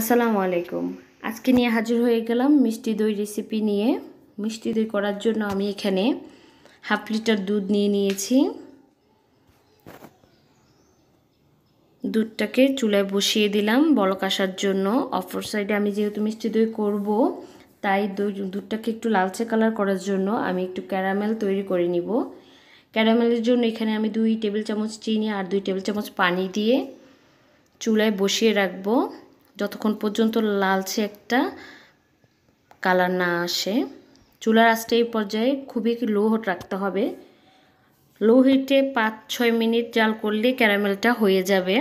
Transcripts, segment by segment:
আসসালামু আলাইকুম আজকে নিয়ে হাজির হয়ে গেলাম মিষ্টি দই রেসিপি নিয়ে মিষ্টি দই করার জন্য আমি এখানে হাফ লিটার দুধ নিয়ে নিয়েছি দুধটাকে চুলায় বসিয়ে দিলাম বলক আসার জন্য অফর সাইডে আমি যেহেতু মিষ্টি দই করব তাই দই দুধটাকে একটু লালচে কালার করার জন্য আমি একটু ক্যারামেল তৈরি করে নিব ক্যারামেলের জন্য এখানে আমি দুই টেবিল চামচ চিনি আর দুই টেবিল চামচ পানি দিয়ে চুলায় বসিয়ে রাখবো যতক্ষণ পর্যন্ত লালচে একটা কালার না আসে চুলার আস্তে এই পর্যায়ে খুবই লো হিট রাখতে হবে লো হিটে পাঁচ ছয় মিনিট জাল করলে ক্যারামেলটা হয়ে যাবে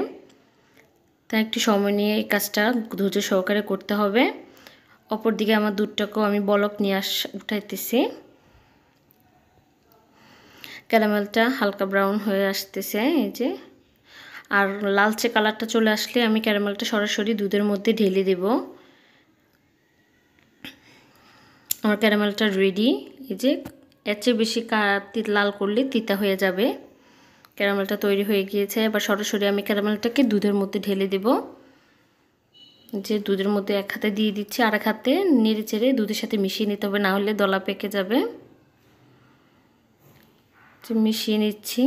তা একটু সময় নিয়ে এই কাজটা ধৈর্য সহকারে করতে হবে অপর দিকে আমার দুধটাকেও আমি বলক নিয়ে আস উঠাইতেছি ক্যারামেলটা হালকা ব্রাউন হয়ে আসতেছে এই যে আর লালচে কালারটা চলে আসলে আমি ক্যারামেলটা সরাসরি দুধের মধ্যে ঢেলে দেব আমার ক্যারামেলটা রেডি এই যে এর চেয়ে বেশি লাল করলে তিতা হয়ে যাবে ক্যারামেলটা তৈরি হয়ে গিয়েছে এবার সরাসরি আমি ক্যারামেলটাকে দুধের মধ্যে ঢেলে দেব যে দুধের মধ্যে এক হাতে দিয়ে দিচ্ছি আর এক হাতে নেড়ে চেড়ে দুধের সাথে মিশিয়ে নিতে হবে না হলে দলা পেকে যাবে মিশিয়ে নিচ্ছি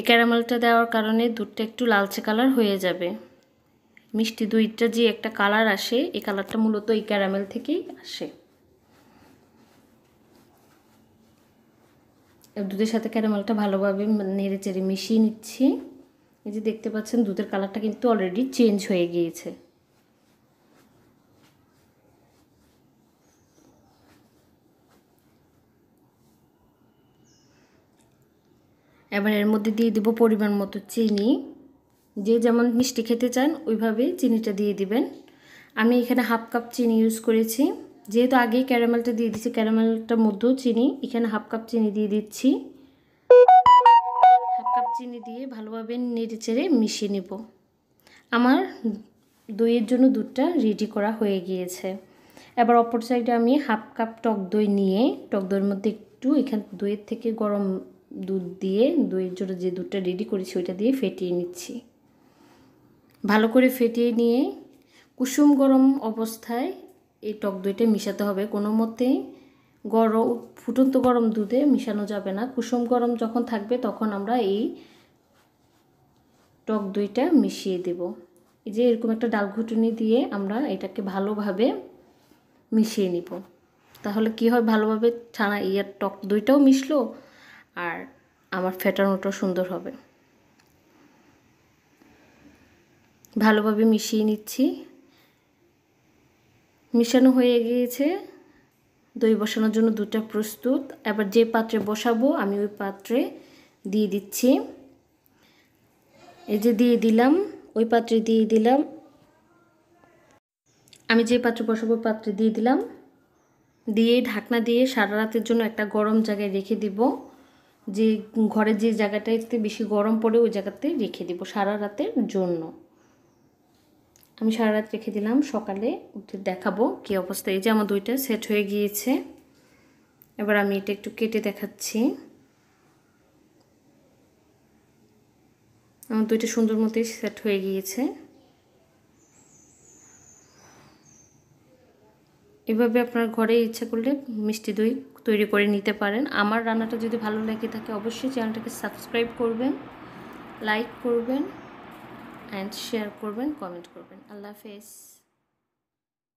এই ক্যারামেলটা দেওয়ার কারণে দুধটা একটু লালচে কালার হয়ে যাবে মিষ্টি দুইটা যে একটা কালার আসে এই কালারটা মূলত এই ক্যারামেল থেকেই আসে দুধের সাথে ক্যারামেলটা ভালোভাবে নেড়ে চেড়ে মিশিয়ে নিচ্ছি এই যে দেখতে পাচ্ছেন দুধের কালারটা কিন্তু অলরেডি চেঞ্জ হয়ে গিয়েছে এবার এর মধ্যে দিয়ে দেবো পরিমাণ মতো চিনি যে যেমন মিষ্টি খেতে চান ওইভাবে চিনিটা দিয়ে দিবেন আমি এখানে হাফ কাপ চিনি ইউজ করেছি যেহেতু আগে ক্যারামেলটা দিয়ে দিচ্ছি ক্যারামেলটার মধ্যেও চিনি এখানে হাফ কাপ চিনি দিয়ে দিচ্ছি হাফ কাপ চিনি দিয়ে ভালোভাবে নেড়ে চেড়ে মিশিয়ে নেব আমার দইয়ের জন্য দুধটা রেডি করা হয়ে গিয়েছে এবার অপর সাইডে আমি হাফ কাপ টক দই নিয়ে টক দইয়ের মধ্যে একটু এখান দইয়ের থেকে গরম দুধ দিয়ে দইয়ের জন্য যে দুধটা রেডি করেছি ওইটা দিয়ে ফেটিয়ে নিচ্ছি ভালো করে ফেটিয়ে নিয়ে কুসুম গরম অবস্থায় এই টক দইটা মিশাতে হবে কোনো মতেই গরম ফুটন্ত গরম দুধে মিশানো যাবে না কুসুম গরম যখন থাকবে তখন আমরা এই টক দইটা মিশিয়ে দেব এই যে এরকম একটা ডাল ঘুটুনি দিয়ে আমরা এটাকে ভালোভাবে মিশিয়ে নিব তাহলে কি হয় ভালোভাবে ছানা ইয়ার টক দইটাও মিশলো আর আমার ফেটানোটাও সুন্দর হবে ভালোভাবে মিশিয়ে নিচ্ছি মিশানো হয়ে গিয়েছে দই বসানোর জন্য দুটা প্রস্তুত এবার যে পাত্রে বসাবো আমি ওই পাত্রে দিয়ে দিচ্ছি এই যে দিয়ে দিলাম ওই পাত্রে দিয়ে দিলাম আমি যে পাত্রে বসাবো পাত্রে দিয়ে দিলাম দিয়ে ঢাকনা দিয়ে সারা রাতের জন্য একটা গরম জায়গায় রেখে দিব যে ঘরে যে জায়গাটাতে বেশি গরম পড়ে ওই জায়গাতে রেখে দিব সারা রাতের জন্য আমি সারা রাত রেখে দিলাম সকালে উঠে দেখাবো কী অবস্থা এই যে আমার দুইটা সেট হয়ে গিয়েছে এবার আমি এটা একটু কেটে দেখাচ্ছি আমার দুইটা সুন্দর মতোই সেট হয়ে গিয়েছে এভাবে আপনার ঘরে ইচ্ছা করলে মিষ্টি দই তৈরি করে নিতে পারেন আমার রান্নাটা যদি ভালো লেগে থাকে অবশ্যই চ্যানেলটাকে সাবস্ক্রাইব করবেন লাইক করবেন অ্যান্ড শেয়ার করবেন কমেন্ট করবেন আল্লাহ হাফেজ